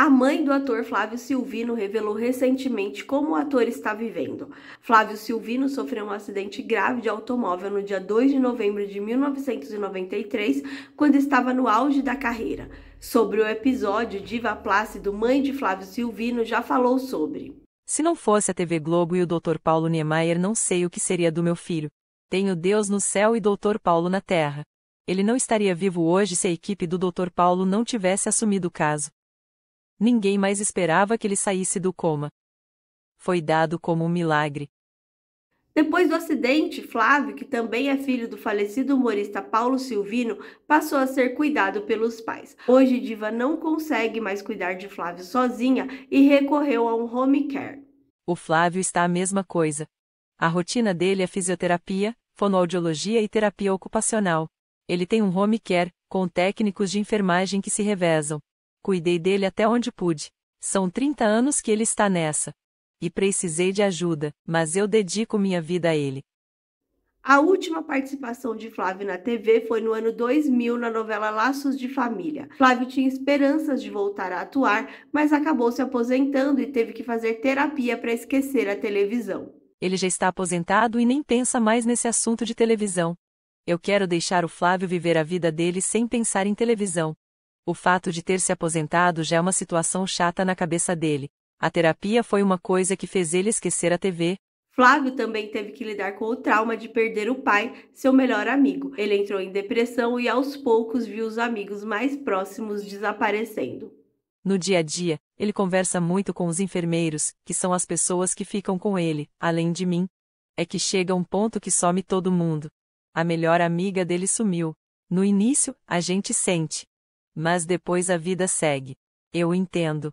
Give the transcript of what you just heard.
A mãe do ator Flávio Silvino revelou recentemente como o ator está vivendo. Flávio Silvino sofreu um acidente grave de automóvel no dia 2 de novembro de 1993, quando estava no auge da carreira. Sobre o episódio, Diva Plácido, mãe de Flávio Silvino, já falou sobre. Se não fosse a TV Globo e o Dr. Paulo Niemeyer, não sei o que seria do meu filho. Tenho Deus no céu e Dr. Paulo na terra. Ele não estaria vivo hoje se a equipe do Dr. Paulo não tivesse assumido o caso. Ninguém mais esperava que ele saísse do coma. Foi dado como um milagre. Depois do acidente, Flávio, que também é filho do falecido humorista Paulo Silvino, passou a ser cuidado pelos pais. Hoje, Diva não consegue mais cuidar de Flávio sozinha e recorreu a um home care. O Flávio está a mesma coisa. A rotina dele é fisioterapia, fonoaudiologia e terapia ocupacional. Ele tem um home care, com técnicos de enfermagem que se revezam. Cuidei dele até onde pude. São 30 anos que ele está nessa. E precisei de ajuda, mas eu dedico minha vida a ele. A última participação de Flávio na TV foi no ano 2000 na novela Laços de Família. Flávio tinha esperanças de voltar a atuar, mas acabou se aposentando e teve que fazer terapia para esquecer a televisão. Ele já está aposentado e nem pensa mais nesse assunto de televisão. Eu quero deixar o Flávio viver a vida dele sem pensar em televisão. O fato de ter se aposentado já é uma situação chata na cabeça dele. A terapia foi uma coisa que fez ele esquecer a TV. Flávio também teve que lidar com o trauma de perder o pai, seu melhor amigo. Ele entrou em depressão e aos poucos viu os amigos mais próximos desaparecendo. No dia a dia, ele conversa muito com os enfermeiros, que são as pessoas que ficam com ele, além de mim. É que chega um ponto que some todo mundo. A melhor amiga dele sumiu. No início, a gente sente, mas depois a vida segue. Eu entendo.